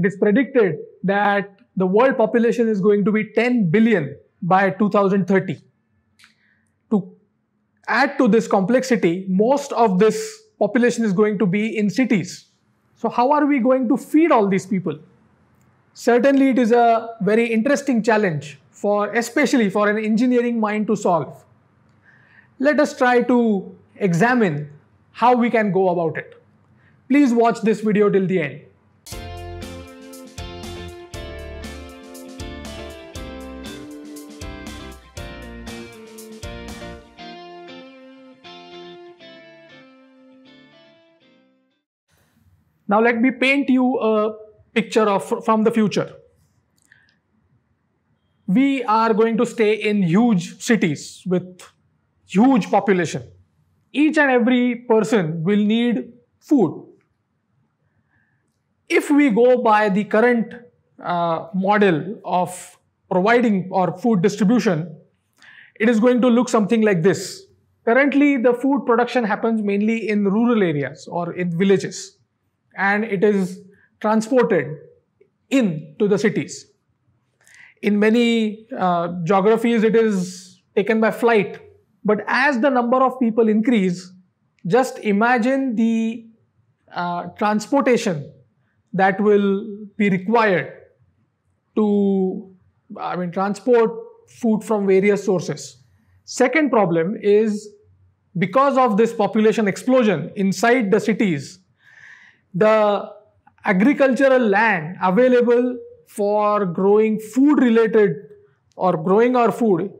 it is predicted that the world population is going to be 10 billion by 2030. To add to this complexity, most of this population is going to be in cities. So how are we going to feed all these people? Certainly it is a very interesting challenge for especially for an engineering mind to solve. Let us try to examine how we can go about it. Please watch this video till the end. Now let me paint you a picture of from the future. We are going to stay in huge cities with huge population. Each and every person will need food. If we go by the current uh, model of providing or food distribution, it is going to look something like this. Currently, the food production happens mainly in rural areas or in villages and it is transported in to the cities. In many uh, geographies, it is taken by flight. But as the number of people increase, just imagine the uh, transportation that will be required to, I mean, transport food from various sources. Second problem is because of this population explosion inside the cities, the agricultural land available for growing food related or growing our food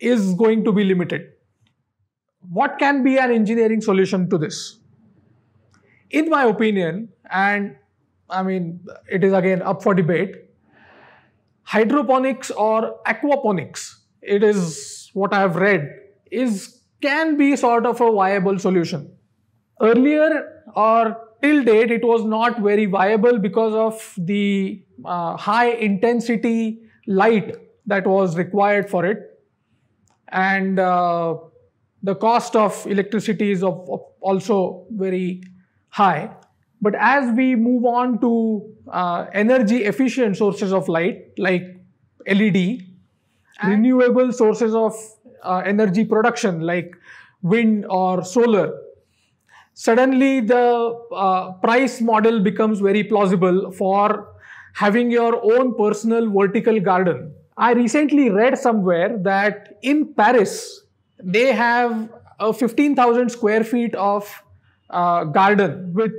is going to be limited. What can be an engineering solution to this? In my opinion, and I mean, it is again up for debate, hydroponics or aquaponics, it is what I have read, is can be sort of a viable solution. Earlier or till date it was not very viable because of the uh, high intensity light that was required for it and uh, the cost of electricity is of, of also very high but as we move on to uh, energy efficient sources of light like led and renewable sources of uh, energy production like wind or solar suddenly the uh, price model becomes very plausible for having your own personal vertical garden. I recently read somewhere that in Paris, they have a 15,000 square feet of uh, garden with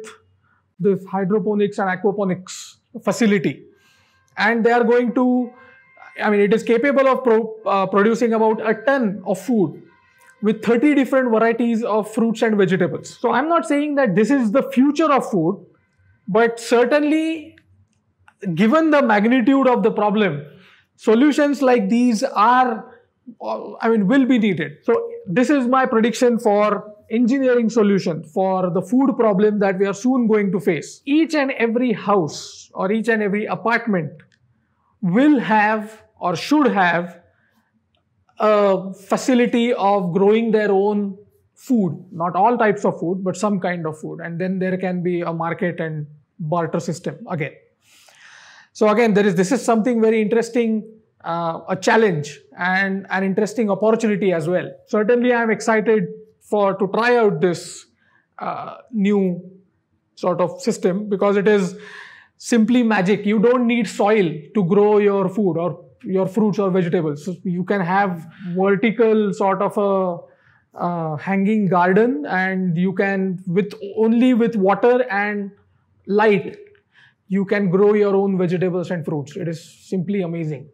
this hydroponics and aquaponics facility. And they are going to, I mean, it is capable of pro, uh, producing about a ton of food with 30 different varieties of fruits and vegetables. So I'm not saying that this is the future of food, but certainly given the magnitude of the problem, solutions like these are, uh, I mean, will be needed. So this is my prediction for engineering solution for the food problem that we are soon going to face. Each and every house or each and every apartment will have or should have uh, facility of growing their own food, not all types of food, but some kind of food. And then there can be a market and barter system again. So again, there is this is something very interesting, uh, a challenge and an interesting opportunity as well. Certainly, I am excited for to try out this uh, new sort of system because it is simply magic. You don't need soil to grow your food or your fruits or vegetables. So you can have vertical sort of a uh, hanging garden, and you can with only with water and light, you can grow your own vegetables and fruits. It is simply amazing.